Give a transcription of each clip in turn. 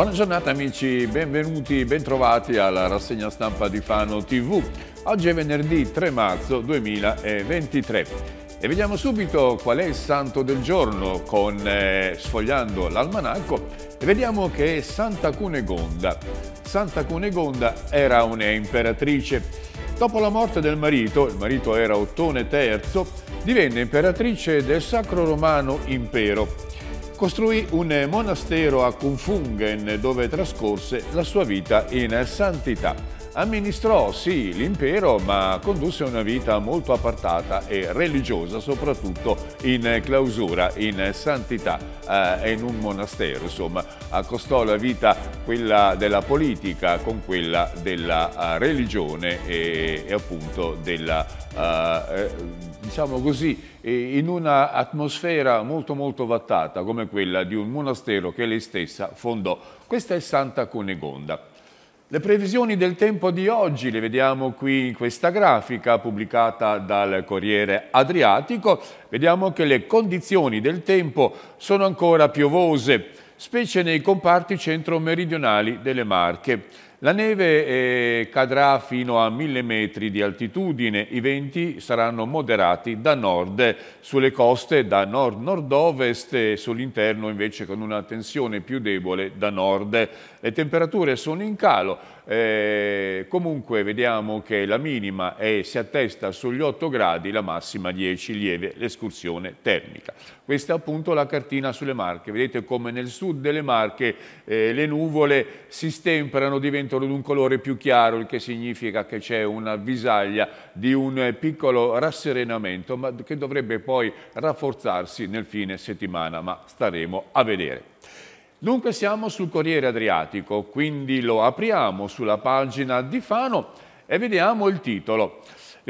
Buona giornata amici, benvenuti, bentrovati alla rassegna stampa di Fano TV. Oggi è venerdì 3 marzo 2023. E vediamo subito qual è il santo del giorno con, eh, sfogliando l'almanacco e vediamo che è Santa Cunegonda. Santa Cunegonda era un'imperatrice. Dopo la morte del marito, il marito era Ottone III, divenne imperatrice del Sacro Romano Impero costruì un monastero a Kunfungen dove trascorse la sua vita in santità. Amministrò sì l'impero ma condusse una vita molto appartata e religiosa soprattutto in clausura, in santità, eh, in un monastero insomma accostò la vita quella della politica con quella della eh, religione e, e appunto della eh, eh diciamo così, eh, in un'atmosfera molto molto vattata come quella di un monastero che lei stessa fondò. Questa è Santa Cunegonda. Le previsioni del tempo di oggi le vediamo qui in questa grafica pubblicata dal Corriere Adriatico. Vediamo che le condizioni del tempo sono ancora piovose, specie nei comparti centro-meridionali delle Marche. La neve eh, cadrà fino a 1000 metri di altitudine, i venti saranno moderati da nord sulle coste, da nord-nord-ovest e sull'interno invece con una tensione più debole da nord. Le temperature sono in calo, eh, comunque vediamo che la minima è, si attesta sugli 8 gradi, la massima 10, lieve l'escursione termica. Questa è appunto la cartina sulle Marche. Vedete come nel sud delle Marche eh, le nuvole si stemperano, diventano di un colore più chiaro, il che significa che c'è una visaglia di un piccolo rasserenamento, ma che dovrebbe poi rafforzarsi nel fine settimana, ma staremo a vedere. Dunque siamo sul Corriere Adriatico, quindi lo apriamo sulla pagina di Fano e vediamo il titolo.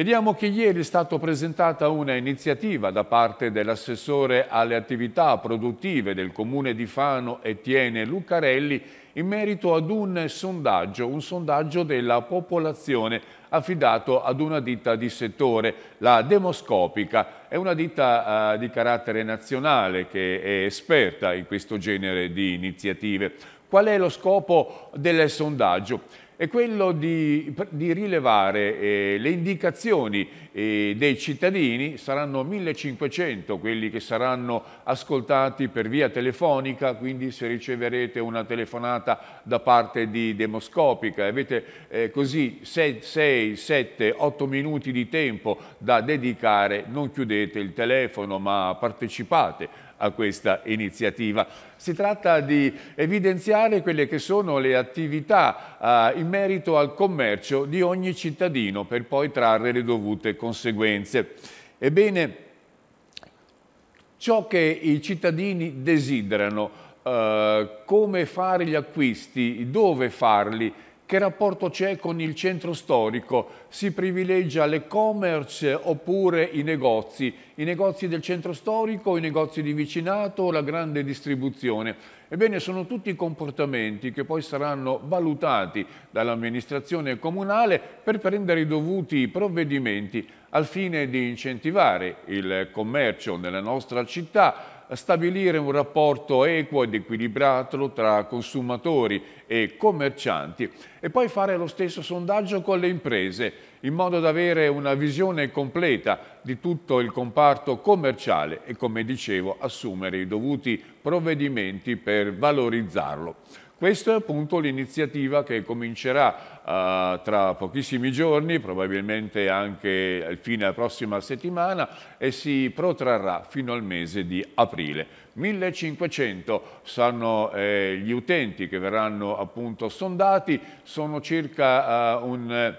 Vediamo che ieri è stata presentata una iniziativa da parte dell'assessore alle attività produttive del comune di Fano Etienne Lucarelli in merito ad un sondaggio, un sondaggio della popolazione affidato ad una ditta di settore, la Demoscopica. È una ditta eh, di carattere nazionale che è esperta in questo genere di iniziative. Qual è lo scopo del sondaggio? è quello di, di rilevare eh, le indicazioni eh, dei cittadini, saranno 1500 quelli che saranno ascoltati per via telefonica, quindi se riceverete una telefonata da parte di demoscopica, avete eh, così 6, 7, 8 minuti di tempo da dedicare, non chiudete il telefono ma partecipate a questa iniziativa. Si tratta di evidenziare quelle che sono le attività eh, in merito al commercio di ogni cittadino per poi trarre le dovute conseguenze. Ebbene, ciò che i cittadini desiderano, eh, come fare gli acquisti, dove farli, che rapporto c'è con il centro storico? Si privilegia l'e-commerce oppure i negozi? I negozi del centro storico, i negozi di vicinato la grande distribuzione? Ebbene, sono tutti comportamenti che poi saranno valutati dall'amministrazione comunale per prendere i dovuti provvedimenti al fine di incentivare il commercio nella nostra città, stabilire un rapporto equo ed equilibrato tra consumatori e commercianti e poi fare lo stesso sondaggio con le imprese in modo da avere una visione completa di tutto il comparto commerciale e come dicevo assumere i dovuti provvedimenti per valorizzarlo. Questa è appunto l'iniziativa che comincerà eh, tra pochissimi giorni, probabilmente anche al fine della prossima settimana e si protrarrà fino al mese di aprile. 1500 sono eh, gli utenti che verranno appunto sondati, sono circa eh, un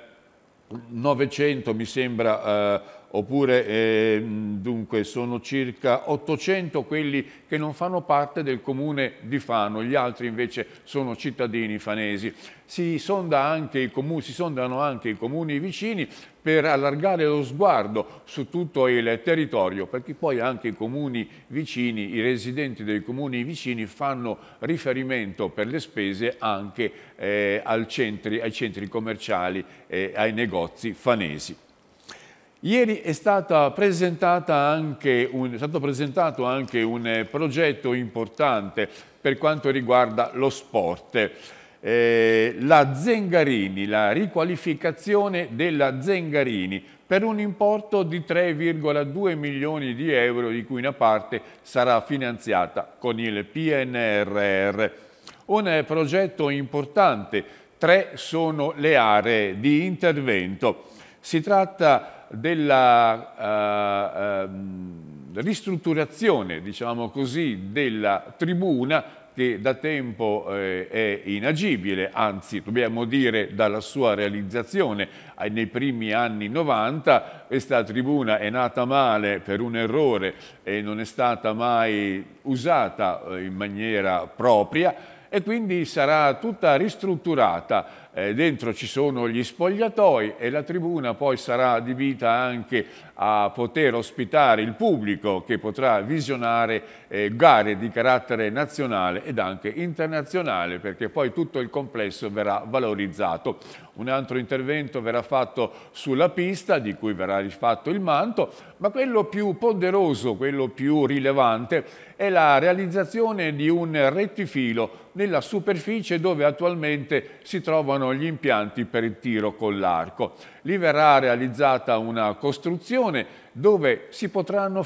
900 mi sembra eh, oppure eh, dunque sono circa 800 quelli che non fanno parte del comune di Fano, gli altri invece sono cittadini fanesi. Si, sonda anche comuni, si sondano anche i comuni vicini per allargare lo sguardo su tutto il territorio, perché poi anche i comuni vicini, i residenti dei comuni vicini fanno riferimento per le spese anche eh, centri, ai centri commerciali e eh, ai negozi fanesi. Ieri è, stato presentato anche un, presentato eh, anche un progetto importante per quanto riguarda lo sport. Eh, la Zengarini, la riqualificazione della Zengarini per un importo di 3,2 milioni di euro di cui una parte sarà finanziata con il PNRR. Un eh, progetto importante, tre sono le aree di intervento. Si tratta di della uh, uh, ristrutturazione, diciamo così, della tribuna che da tempo eh, è inagibile, anzi dobbiamo dire dalla sua realizzazione nei primi anni 90 questa tribuna è nata male per un errore e non è stata mai usata eh, in maniera propria e quindi sarà tutta ristrutturata. Eh, dentro ci sono gli spogliatoi e la tribuna poi sarà adibita anche a poter ospitare il pubblico che potrà visionare eh, gare di carattere nazionale ed anche internazionale perché poi tutto il complesso verrà valorizzato un altro intervento verrà fatto sulla pista di cui verrà rifatto il manto, ma quello più ponderoso, quello più rilevante è la realizzazione di un rettifilo nella superficie dove attualmente si trovano gli impianti per il tiro con l'arco. Lì verrà realizzata una costruzione dove si potranno,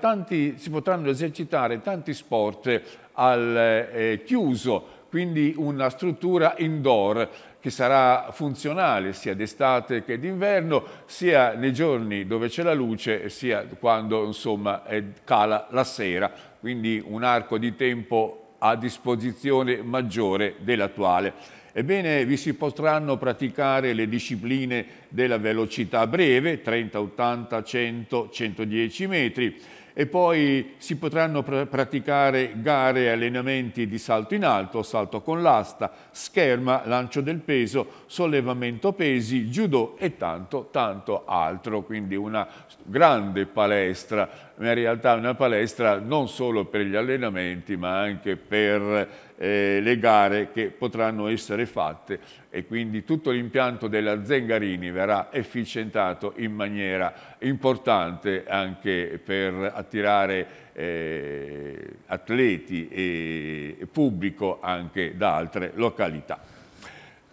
tanti, si potranno esercitare tanti sport al eh, chiuso quindi una struttura indoor che sarà funzionale sia d'estate che d'inverno, sia nei giorni dove c'è la luce, sia quando insomma, cala la sera, quindi un arco di tempo a disposizione maggiore dell'attuale. Ebbene, vi si potranno praticare le discipline della velocità breve, 30, 80, 100, 110 metri, e poi si potranno pr praticare gare e allenamenti di salto in alto, salto con l'asta, scherma, lancio del peso, sollevamento pesi, judo e tanto, tanto altro. Quindi una grande palestra, ma in realtà una palestra non solo per gli allenamenti, ma anche per eh, le gare che potranno essere fatte e quindi tutto l'impianto della Zengarini verrà efficientato in maniera importante anche per attirare eh, atleti e pubblico anche da altre località.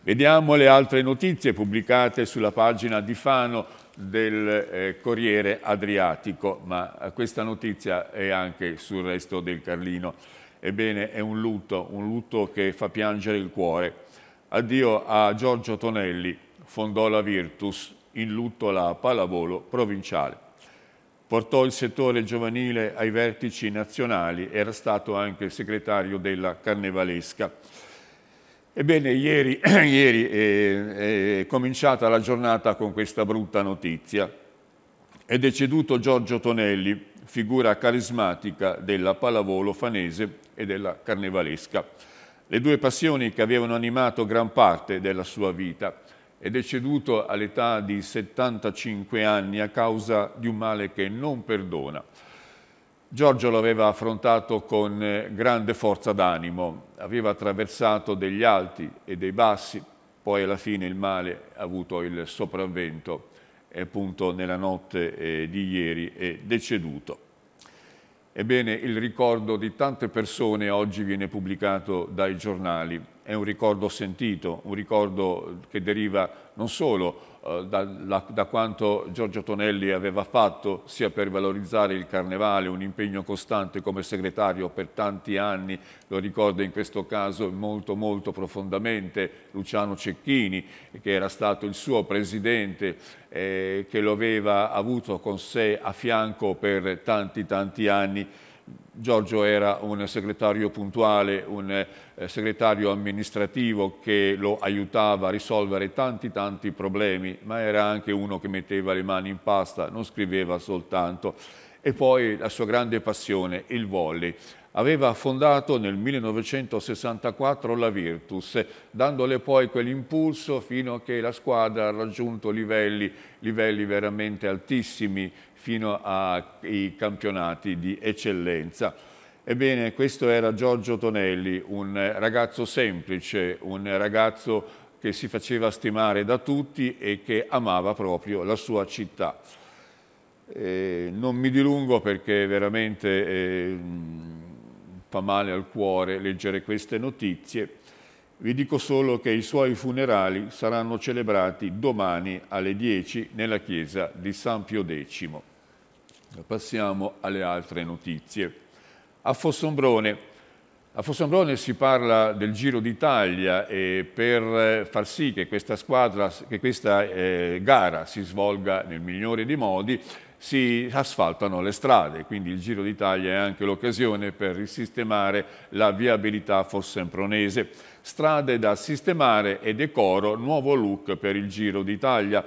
Vediamo le altre notizie pubblicate sulla pagina di Fano del eh, Corriere Adriatico, ma eh, questa notizia è anche sul resto del Carlino. Ebbene, è un lutto, un lutto che fa piangere il cuore. Addio a Giorgio Tonelli, fondò la Virtus, in lutto la pallavolo provinciale. Portò il settore giovanile ai vertici nazionali, era stato anche segretario della Carnevalesca. Ebbene, ieri, ieri è, eh, eh, è cominciata la giornata con questa brutta notizia. È deceduto Giorgio Tonelli, figura carismatica della pallavolo fanese e della carnevalesca, le due passioni che avevano animato gran parte della sua vita. È deceduto all'età di 75 anni a causa di un male che non perdona. Giorgio lo aveva affrontato con eh, grande forza d'animo, aveva attraversato degli alti e dei bassi, poi alla fine il male ha avuto il sopravvento e appunto nella notte eh, di ieri è deceduto. Ebbene, il ricordo di tante persone oggi viene pubblicato dai giornali è un ricordo sentito, un ricordo che deriva non solo eh, da, da, da, quanto Giorgio Tonelli aveva fatto sia per valorizzare il Carnevale, un impegno costante come segretario per tanti anni, lo ricorda in questo caso molto molto profondamente Luciano Cecchini che era stato il suo presidente eh, che lo aveva avuto con sé a fianco per tanti tanti anni Giorgio era un segretario puntuale, un eh, segretario amministrativo che lo aiutava a risolvere tanti tanti problemi, ma era anche uno che metteva le mani in pasta, non scriveva soltanto. E poi la sua grande passione, il volley aveva fondato nel 1964 la Virtus, dandole poi quell'impulso fino a che la squadra ha raggiunto livelli, livelli veramente altissimi fino ai campionati di eccellenza. Ebbene, questo era Giorgio Tonelli, un ragazzo semplice, un ragazzo che si faceva stimare da tutti e che amava proprio la sua città. Eh, non mi dilungo perché veramente eh, fa male al cuore leggere queste notizie. Vi dico solo che i suoi funerali saranno celebrati domani alle 10 nella chiesa di San Pio X. Passiamo alle altre notizie. A Fossombrone. A Fossombrone si parla del Giro d'Italia e per far sì che questa, squadra, che questa eh, gara si svolga nel migliore dei modi si asfaltano le strade, quindi il Giro d'Italia è anche l'occasione per risistemare la viabilità fossempronese. Strade da sistemare e decoro, nuovo look per il Giro d'Italia.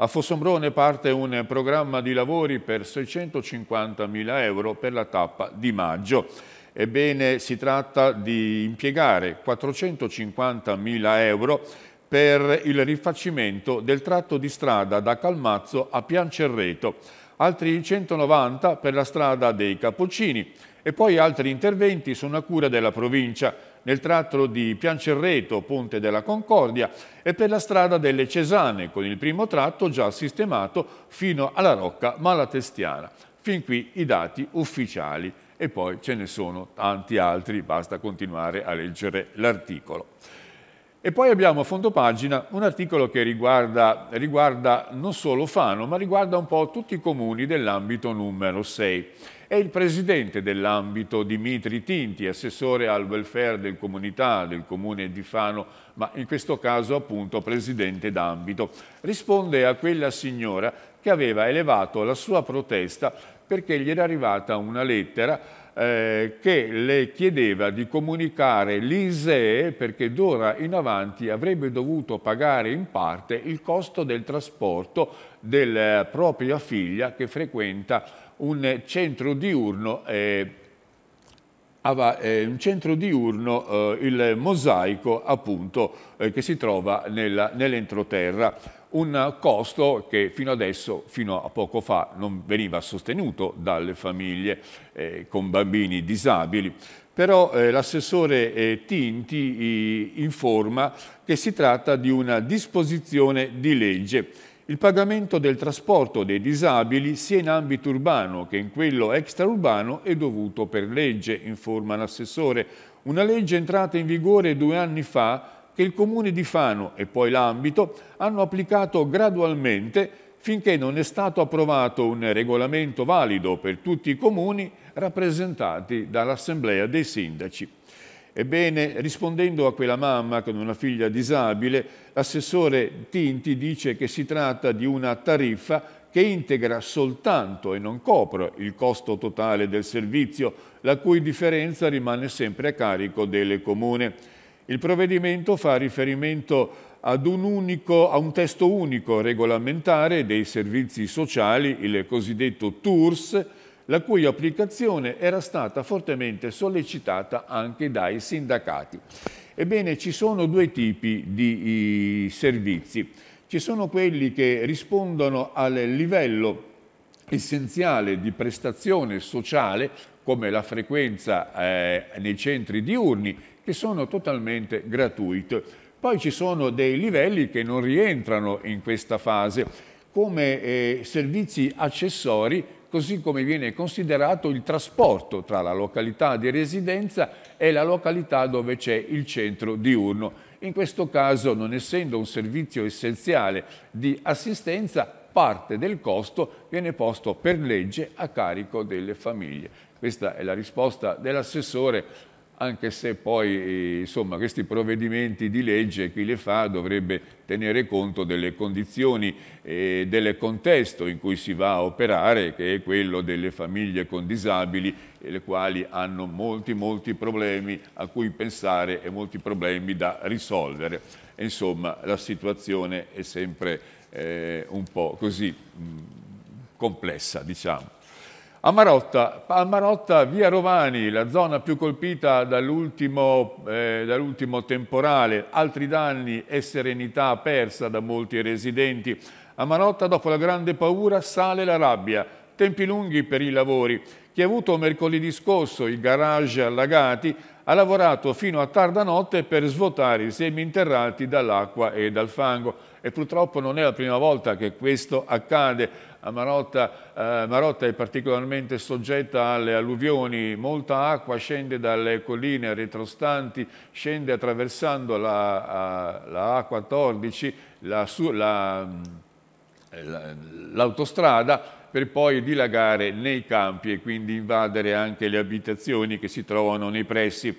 A Fossombrone parte un programma di lavori per 650.000 euro per la tappa di maggio. Ebbene, si tratta di impiegare 450.000 euro per il rifacimento del tratto di strada da Calmazzo a Piancerreto, altri 190 per la strada dei Capocini e poi altri interventi sono a cura della provincia, nel tratto di Piancerreto, Ponte della Concordia e per la strada delle Cesane, con il primo tratto già sistemato fino alla Rocca Malatestiana. Fin qui i dati ufficiali e poi ce ne sono tanti altri, basta continuare a leggere l'articolo. E poi abbiamo a fondo pagina un articolo che riguarda, riguarda non solo Fano, ma riguarda un po' tutti i comuni dell'ambito numero 6 è il presidente dell'ambito Dimitri Tinti, assessore al welfare del comunità del comune di Fano, ma in questo caso appunto presidente d'ambito, risponde a quella signora che aveva elevato la sua protesta perché gli era arrivata una lettera eh, che le chiedeva di comunicare l'ISEE perché d'ora in avanti avrebbe dovuto pagare in parte il costo del trasporto della propria figlia che frequenta un centro diurno, eh, eh, un centro diurno eh, il mosaico appunto eh, che si trova nell'entroterra. un costo che fino adesso, fino a poco fa, non veniva sostenuto dalle famiglie eh, con bambini disabili però eh, l'assessore eh, Tinti eh, informa che si tratta di una disposizione di legge il pagamento del trasporto dei disabili sia in ambito urbano che in quello extraurbano è dovuto per legge, informa l'assessore, una legge entrata in vigore due anni fa che il comune di Fano e poi l'ambito hanno applicato gradualmente finché non è stato approvato un regolamento valido per tutti i comuni rappresentati dall'Assemblea dei Sindaci. Ebbene, rispondendo a quella mamma con una figlia disabile, l'assessore Tinti dice che si tratta di una tariffa che integra soltanto e non copre il costo totale del servizio, la cui differenza rimane sempre a carico del comune. Il provvedimento fa riferimento ad un unico, a un testo unico regolamentare dei servizi sociali, il cosiddetto TURS, la cui applicazione era stata fortemente sollecitata anche dai sindacati. Ebbene, ci sono due tipi di servizi. Ci sono quelli che rispondono al livello essenziale di prestazione sociale, come la frequenza eh, nei centri diurni, che sono totalmente gratuite. Poi ci sono dei livelli che non rientrano in questa fase, come eh, servizi accessori così come viene considerato il trasporto tra la località di residenza e la località dove c'è il centro diurno. In questo caso, non essendo un servizio essenziale di assistenza, parte del costo viene posto per legge a carico delle famiglie. Questa è la risposta dell'assessore anche se poi insomma, questi provvedimenti di legge, chi le fa, dovrebbe tenere conto delle condizioni e del contesto in cui si va a operare, che è quello delle famiglie con disabili, le quali hanno molti, molti problemi a cui pensare e molti problemi da risolvere. Insomma, la situazione è sempre eh, un po' così mh, mm, complessa, diciamo. A Marotta, a Marotta, via Rovani, la zona più colpita dall'ultimo eh, dall temporale, altri danni e serenità persa da molti residenti. A Marotta, dopo la grande paura, sale la rabbia. Tempi lunghi per i lavori. Chi ha avuto mercoledì scorso i garage allagati ha lavorato fino a tarda notte per svuotare i semi interrati dall'acqua e dal fango e purtroppo non è la prima volta che questo accade. A Marotta, eh, Marotta è particolarmente soggetta alle alluvioni, molta acqua scende dalle colline retrostanti, scende attraversando la, la A14, mm, l'autostrada la, la, per poi dilagare nei campi e quindi invadere anche le abitazioni che si trovano nei pressi.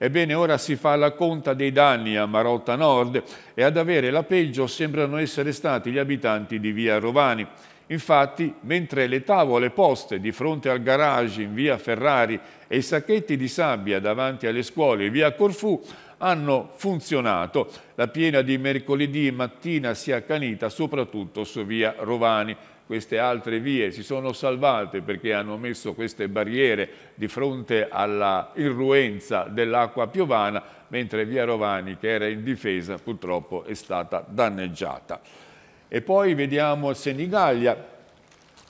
Ebbene, ora si fa la conta dei danni a Marotta Nord e ad avere la peggio sembrano essere stati gli abitanti di via Rovani. Infatti, mentre le tavole poste di fronte al garage in via Ferrari e i sacchetti di sabbia davanti alle scuole in via Corfù hanno funzionato, la piena di mercoledì mattina si è accanita soprattutto su via Rovani, queste altre vie si sono salvate perché hanno messo queste barriere di fronte alla irruenza dell'acqua piovana, mentre via Rovani, che era in difesa, purtroppo è stata danneggiata. E poi vediamo Senigallia.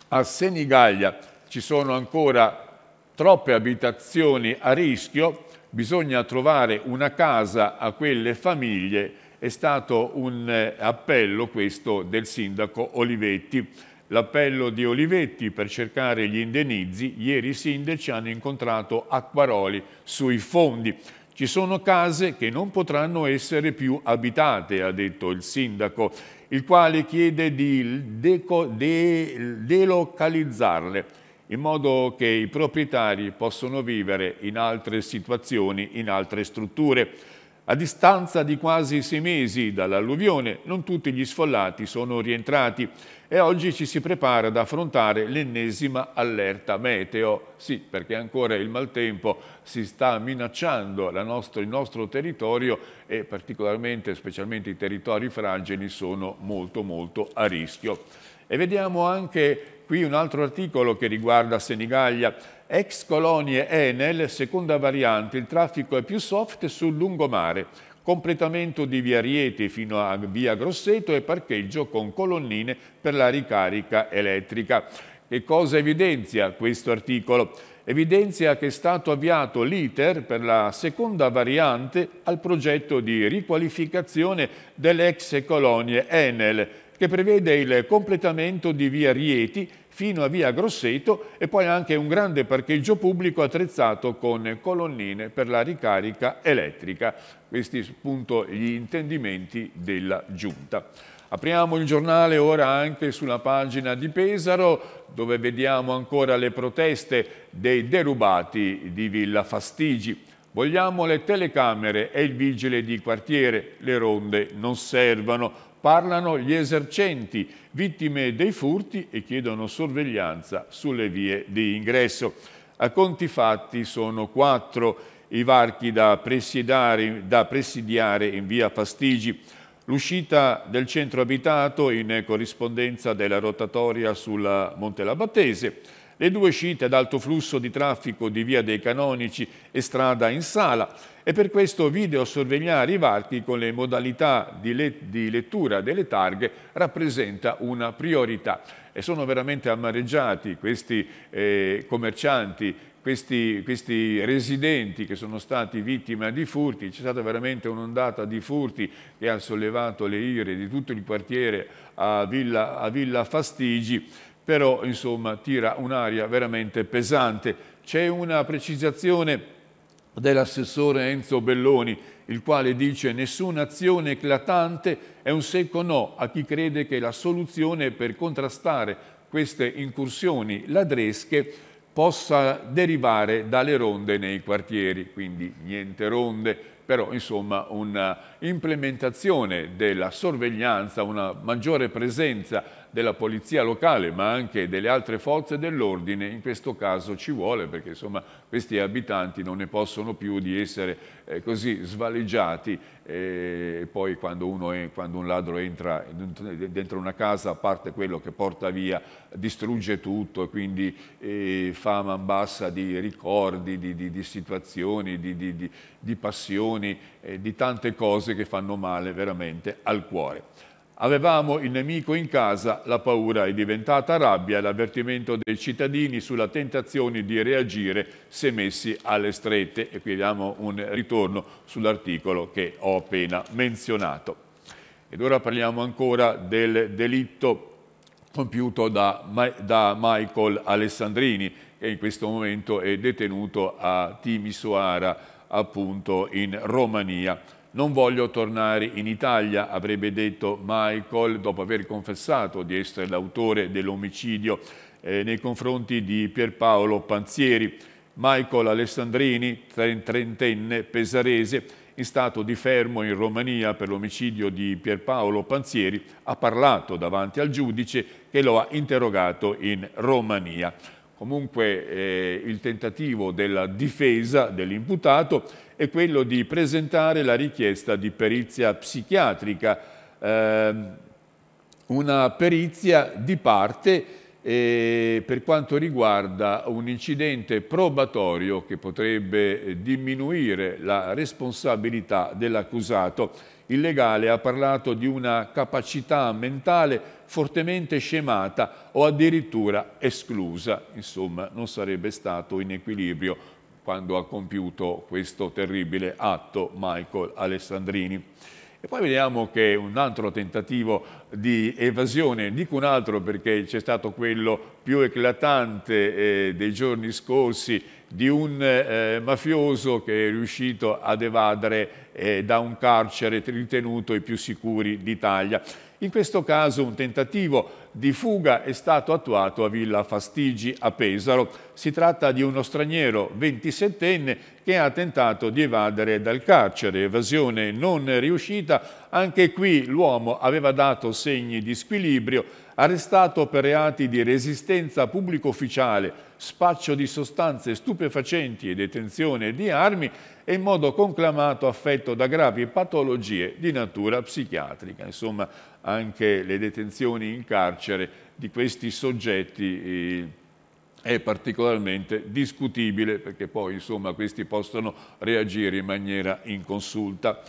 A Senigallia ci sono ancora troppe abitazioni a rischio, bisogna trovare una casa a quelle famiglie è stato un eh, appello questo del sindaco Olivetti L'appello di Olivetti per cercare gli indenizi, ieri i sindaci hanno incontrato Acquaroli sui fondi. Ci sono case che non potranno essere più abitate, ha detto il sindaco, il quale chiede di de delocalizzarle in modo che i proprietari possano vivere in altre situazioni, in altre strutture. A distanza di quasi sei mesi dall'alluvione, non tutti gli sfollati sono rientrati e oggi ci si prepara ad affrontare l'ennesima allerta meteo. Sì, perché ancora il maltempo si sta minacciando nostro, il nostro territorio e particolarmente, specialmente i territori fragili, sono molto molto a rischio. E vediamo anche qui un altro articolo che riguarda Senigallia. Ex colonie Enel, seconda variante, il traffico è più soft sul lungomare. Completamento di via Rieti fino a via Grosseto e parcheggio con colonnine per la ricarica elettrica. Che cosa evidenzia questo articolo? Evidenzia che è stato avviato l'iter per la seconda variante al progetto di riqualificazione delle ex colonie Enel che prevede il completamento di via Rieti fino a via Grosseto e poi anche un grande parcheggio pubblico attrezzato con colonnine per la ricarica elettrica. Questi appunto gli intendimenti della Giunta. Apriamo il giornale ora anche sulla pagina di Pesaro dove vediamo ancora le proteste dei derubati di Villa Fastigi. Vogliamo le telecamere e il vigile di quartiere, le ronde non servono. Parlano gli esercenti, vittime dei furti e chiedono sorveglianza sulle vie di ingresso. A conti fatti sono quattro i varchi da presidiare, da presidiare in via Fastigi. L'uscita del centro abitato in corrispondenza della rotatoria sulla Monte Labattese le due uscite ad alto flusso di traffico di Via dei Canonici e Strada in Sala e per questo video sorvegliare i varchi con le modalità di, le di lettura delle targhe rappresenta una priorità. E sono veramente amareggiati questi eh, commercianti questi, questi, residenti che sono stati vittime di furti, c'è stata veramente un'ondata di furti che ha sollevato le ire di tutto il quartiere a Villa, a Villa Fastigi però insomma tira un'aria veramente pesante. C'è una precisazione dell'assessore Enzo Belloni, il quale dice nessuna azione eclatante è un secco no a chi crede che la soluzione per contrastare queste incursioni ladresche possa derivare dalle ronde nei quartieri, quindi niente ronde, però insomma un'implementazione della sorveglianza, una maggiore presenza della polizia locale ma anche delle altre forze dell'ordine in questo caso ci vuole perché insomma, questi abitanti non ne possono più di essere eh, così svaleggiati e poi quando, è, quando, un ladro entra dentro una casa a parte quello che porta via distrugge tutto e quindi eh, fa bassa di ricordi, di, di, di situazioni, di, di passioni, eh, di tante cose che fanno male veramente al cuore. Avevamo il nemico in casa, la paura è diventata rabbia e l'avvertimento dei cittadini sulla tentazione di reagire se messi alle strette. E qui diamo un ritorno sull'articolo che ho appena menzionato. Ed ora parliamo ancora del delitto compiuto da, da Michael Alessandrini, che in questo momento è detenuto a Timisoara, appunto in Romania. Non voglio tornare in Italia, avrebbe detto Michael dopo aver confessato di essere l'autore dell'omicidio eh, nei confronti di Pierpaolo Panzieri. Michael Alessandrini, trentenne pesarese, in stato di fermo in Romania per l'omicidio di Pierpaolo Panzieri, ha parlato davanti al giudice che lo ha interrogato in Romania comunque eh, il tentativo della difesa dell'imputato è quello di presentare la richiesta di perizia psichiatrica, eh, una perizia di parte eh, per quanto riguarda un incidente probatorio che potrebbe eh, diminuire la responsabilità dell'accusato il legale ha parlato di una capacità mentale fortemente scemata o addirittura esclusa, insomma non sarebbe stato in equilibrio quando ha compiuto questo terribile atto Michael Alessandrini. E poi vediamo che un altro tentativo di evasione, dico un altro perché c'è stato quello più eclatante eh, dei giorni scorsi di un eh, mafioso che è riuscito ad evadere eh, da un carcere ritenuto i più sicuri d'Italia. In questo caso un tentativo di fuga è stato attuato a Villa Fastigi a Pesaro. Si tratta di uno straniero 27enne che ha tentato di evadere dal carcere, evasione non riuscita. Anche qui l'uomo aveva dato segni di squilibrio arrestato per reati di resistenza pubblico ufficiale, spaccio di sostanze stupefacenti e detenzione di armi e in modo conclamato affetto da gravi patologie di natura psichiatrica. Insomma, anche le detenzioni in carcere di questi soggetti eh, è particolarmente discutibile perché poi insomma questi possono reagire in maniera inconsulta.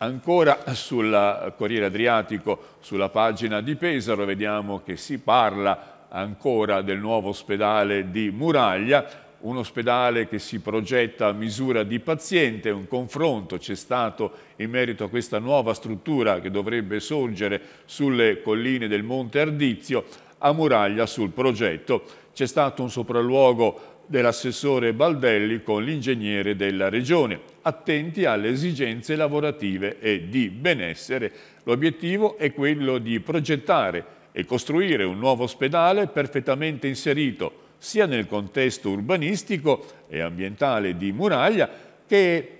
Ancora sul eh, Corriere Adriatico, sulla pagina di Pesaro, vediamo che si parla ancora del nuovo ospedale di Muraglia, un ospedale che si progetta a misura di paziente, un confronto c'è stato in merito a questa nuova struttura che dovrebbe sorgere sulle colline del Monte Ardizio, a Muraglia sul progetto. C'è stato un sopralluogo dell'assessore Baldelli con l'ingegnere della regione, attenti alle esigenze lavorative e di benessere. L'obiettivo è quello di progettare e costruire un nuovo ospedale perfettamente inserito sia nel contesto urbanistico e ambientale di Muraglia che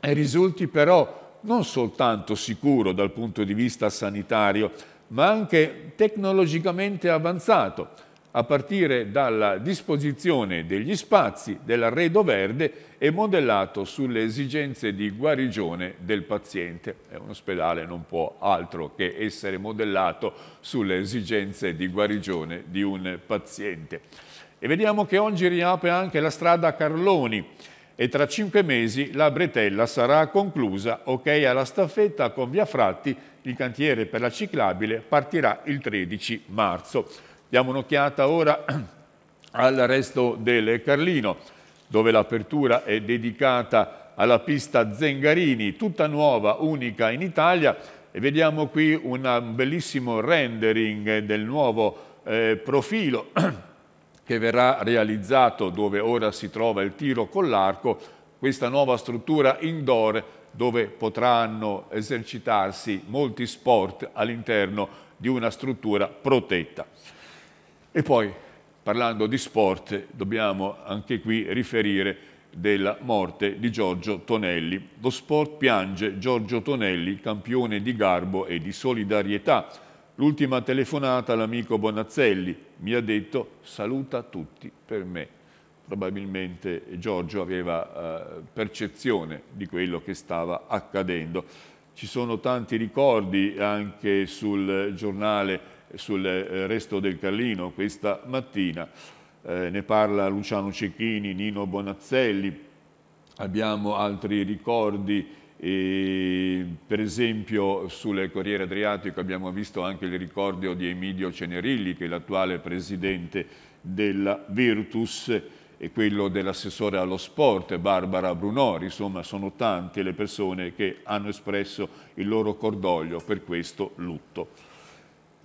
risulti però non soltanto sicuro dal punto di vista sanitario ma anche tecnologicamente avanzato a partire dalla disposizione degli spazi dell'arredo verde e modellato sulle esigenze di guarigione del paziente. E eh, un ospedale non può altro che essere modellato sulle esigenze di guarigione di un paziente. E vediamo che oggi riapre anche la strada Carloni e tra cinque mesi la bretella sarà conclusa, ok alla staffetta con Via Fratti, il cantiere per la ciclabile partirà il 13 marzo. Diamo un'occhiata ora al resto del Carlino, dove l'apertura è dedicata alla pista Zengarini, tutta nuova, unica in Italia, e vediamo qui un bellissimo rendering del nuovo eh, profilo che verrà realizzato dove ora si trova il tiro con l'arco, questa nuova struttura indoor dove potranno esercitarsi molti sport all'interno di una struttura protetta. E poi, parlando di sport, dobbiamo anche qui riferire della morte di Giorgio Tonelli. Lo sport piange Giorgio Tonelli, campione di garbo e di solidarietà. L'ultima telefonata all'amico Bonazzelli mi ha detto saluta tutti per me. Probabilmente Giorgio aveva eh, percezione di quello che stava accadendo. Ci sono tanti ricordi anche sul giornale sul eh, resto del Carlino questa mattina. Eh, ne parla Luciano Cecchini, Nino Bonazzelli, abbiamo altri ricordi, e, per esempio sul Corriere Adriatico abbiamo visto anche il ricordo di Emilio Cenerilli che è l'attuale presidente della Virtus e quello dell'assessore allo sport Barbara Brunori, insomma sono tante le persone che hanno espresso il loro cordoglio per questo lutto.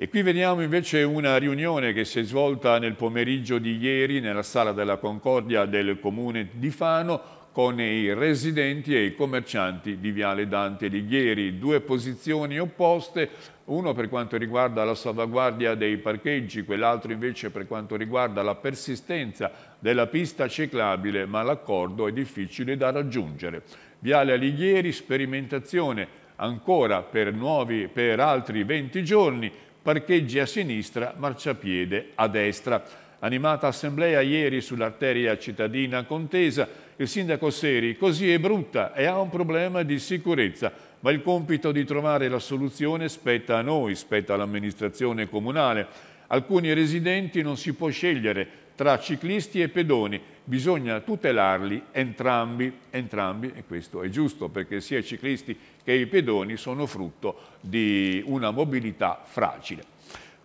E qui vediamo invece una riunione che si è svolta nel pomeriggio di ieri nella sala della Concordia del comune di Fano con i residenti e i commercianti di Viale Dante Alighieri, due posizioni opposte, uno per quanto riguarda la salvaguardia dei parcheggi, quell'altro invece per quanto riguarda la persistenza della pista ciclabile, ma l'accordo è difficile da raggiungere. Viale Alighieri, sperimentazione ancora per, nuovi, per altri 20 giorni, parcheggi a sinistra, marciapiede a destra. Animata assemblea ieri sull'arteria cittadina contesa, il sindaco Seri, così è brutta e ha un problema di sicurezza, ma il compito di trovare la soluzione spetta a noi, spetta all'amministrazione comunale. Alcuni residenti non si può scegliere tra ciclisti e pedoni bisogna tutelarli entrambi, entrambi, e questo è giusto perché sia i ciclisti che i pedoni sono frutto di una mobilità fragile.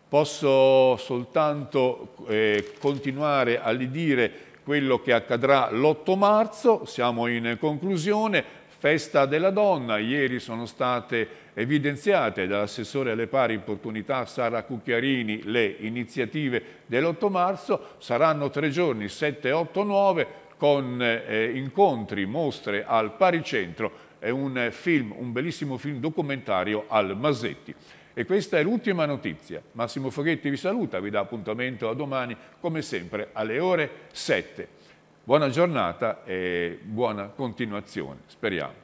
Posso soltanto eh, continuare a dire quello che accadrà l'8 marzo, siamo in conclusione, Festa della donna, ieri sono state evidenziate dall'assessore alle pari opportunità Sara Cucchiarini le iniziative dell'8 marzo, saranno tre giorni, 7, 8, 9, con eh, incontri, mostre al Paricentro e un film, un bellissimo film documentario al Masetti. E questa è l'ultima notizia. Massimo Foghetti vi saluta, vi dà appuntamento a domani, come sempre, alle ore 7. Buona giornata e buona continuazione, speriamo.